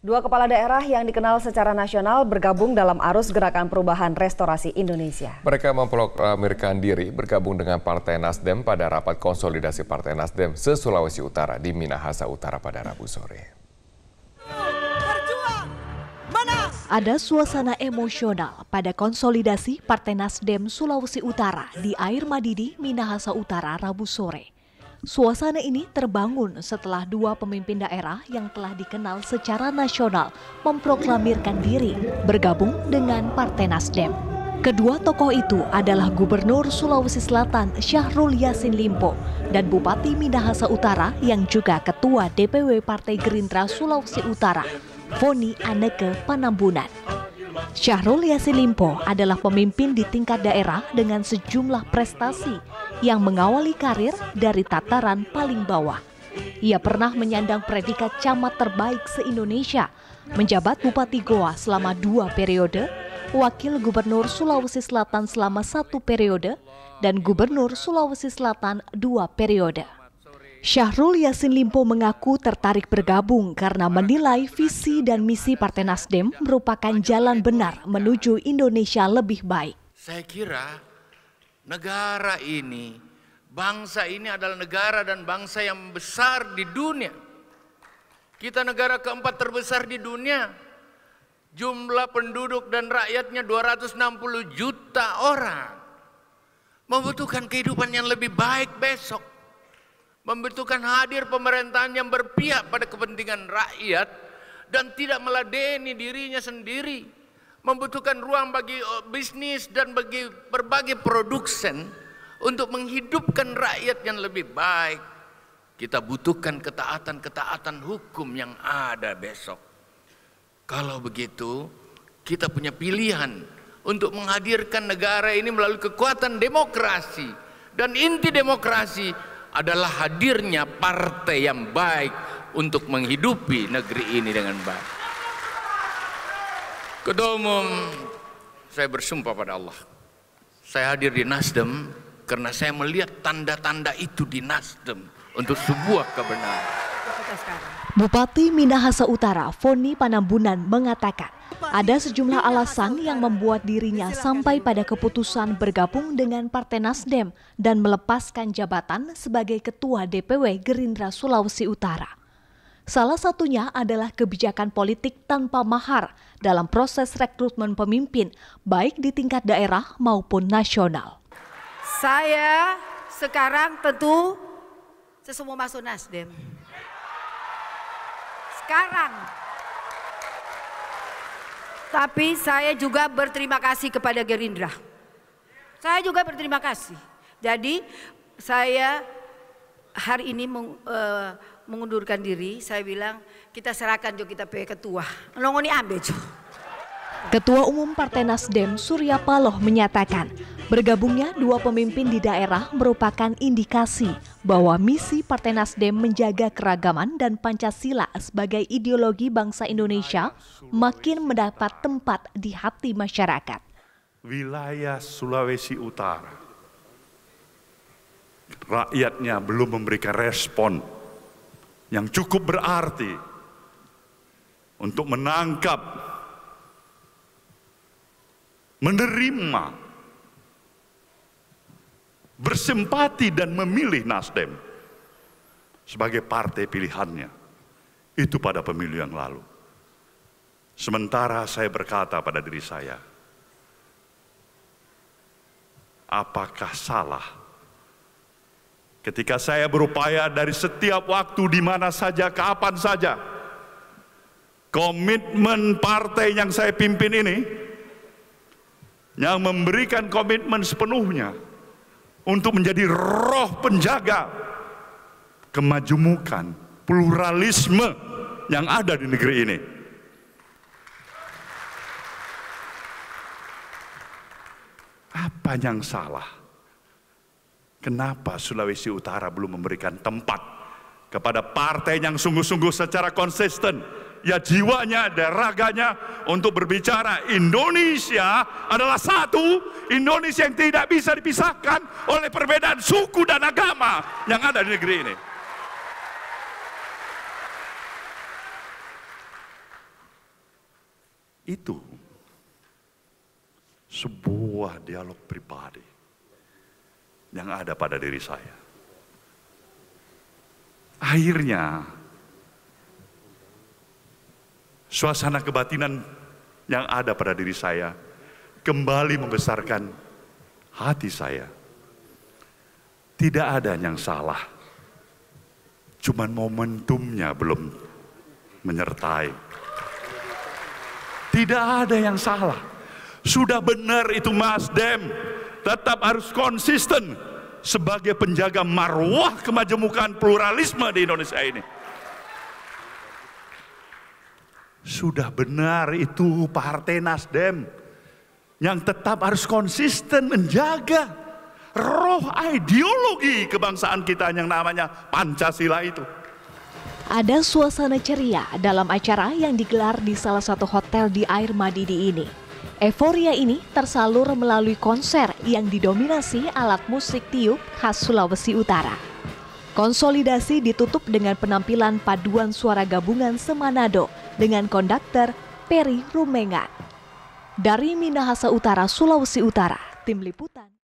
Dua kepala daerah yang dikenal secara nasional bergabung dalam arus gerakan perubahan restorasi Indonesia. Mereka memproklamirkan diri bergabung dengan Partai Nasdem pada rapat konsolidasi Partai Nasdem se-Sulawesi Utara di Minahasa Utara pada Rabu sore. Ada suasana emosional pada konsolidasi Partai Nasdem Sulawesi Utara di Air Madidi, Minahasa Utara, Rabu sore. Suasana ini terbangun setelah dua pemimpin daerah yang telah dikenal secara nasional memproklamirkan diri bergabung dengan Partai Nasdem. Kedua tokoh itu adalah Gubernur Sulawesi Selatan Syahrul Yasin Limpo dan Bupati Minahasa Utara yang juga Ketua DPW Partai Gerindra Sulawesi Utara, Foni Aneke Panambunan. Syahrul Yasin Limpo adalah pemimpin di tingkat daerah dengan sejumlah prestasi yang mengawali karir dari tataran paling bawah. Ia pernah menyandang predikat camat terbaik se-Indonesia, menjabat Bupati Goa selama dua periode, Wakil Gubernur Sulawesi Selatan selama satu periode, dan Gubernur Sulawesi Selatan dua periode. Syahrul Yasin Limpo mengaku tertarik bergabung karena menilai visi dan misi Partai Nasdem merupakan jalan benar menuju Indonesia lebih baik. Saya kira Negara ini, bangsa ini adalah negara dan bangsa yang besar di dunia. Kita negara keempat terbesar di dunia. Jumlah penduduk dan rakyatnya 260 juta orang. Membutuhkan kehidupan yang lebih baik besok. Membutuhkan hadir pemerintahan yang berpihak pada kepentingan rakyat dan tidak meladeni dirinya sendiri membutuhkan ruang bagi eh, bisnis dan bagi berbagai produsen untuk menghidupkan rakyat yang lebih baik. Kita butuhkan ketaatan-ketaatan hukum yang ada besok. Kalau begitu, kita punya pilihan untuk menghadirkan negara ini melalui kekuatan demokrasi. Dan inti demokrasi adalah hadirnya partai yang baik untuk menghidupi negeri ini dengan baik. Ketua Umum, saya bersumpah pada Allah. Saya hadir di Nasdem karena saya melihat tanda-tanda itu di Nasdem untuk sebuah kebenaran. Bupati Minahasa Utara, Foni Panambunan mengatakan, ada sejumlah alasan yang membuat dirinya sampai pada keputusan bergabung dengan Partai Nasdem dan melepaskan jabatan sebagai Ketua DPW Gerindra Sulawesi Utara. Salah satunya adalah kebijakan politik tanpa mahar dalam proses rekrutmen pemimpin, baik di tingkat daerah maupun nasional. Saya sekarang tentu sesumur masuk Nasdem. Sekarang. Tapi saya juga berterima kasih kepada Gerindra. Saya juga berterima kasih. Jadi saya hari ini meng, uh, mengundurkan diri, saya bilang kita serahkan juga kita pe ketua. Nongoni ambil jo. Ketua Umum Partai Nasdem Surya Paloh menyatakan, bergabungnya dua pemimpin di daerah merupakan indikasi bahwa misi Partai Nasdem menjaga keragaman dan Pancasila sebagai ideologi bangsa Indonesia makin mendapat tempat di hati masyarakat. Wilayah Sulawesi Utara rakyatnya belum memberikan respon yang cukup berarti untuk menangkap, menerima, bersimpati dan memilih Nasdem sebagai partai pilihannya. Itu pada pemilu yang lalu. Sementara saya berkata pada diri saya, apakah salah Ketika saya berupaya dari setiap waktu di mana saja, kapan saja, komitmen partai yang saya pimpin ini yang memberikan komitmen sepenuhnya untuk menjadi roh penjaga kemajumukan pluralisme yang ada di negeri ini. Apa yang salah? Kenapa Sulawesi Utara belum memberikan tempat kepada partai yang sungguh-sungguh secara konsisten, ya jiwanya, dan raganya untuk berbicara Indonesia adalah satu, Indonesia yang tidak bisa dipisahkan oleh perbedaan suku dan agama yang ada di negeri ini. Itu sebuah dialog pribadi yang ada pada diri saya. Akhirnya, suasana kebatinan yang ada pada diri saya kembali membesarkan hati saya. Tidak ada yang salah, cuman momentumnya belum menyertai. Tidak ada yang salah, sudah benar itu Mas Dem tetap harus konsisten sebagai penjaga marwah kemajemukan pluralisme di Indonesia ini. Sudah benar itu Partai Nasdem yang tetap harus konsisten menjaga roh ideologi kebangsaan kita yang namanya Pancasila itu. Ada suasana ceria dalam acara yang digelar di salah satu hotel di Air Madidi ini. Euforia ini tersalur melalui konser yang didominasi alat musik tiup khas Sulawesi Utara. Konsolidasi ditutup dengan penampilan paduan suara gabungan Semanado dengan konduktor Peri Rumengan. Dari Minahasa Utara, Sulawesi Utara, Tim Liputan.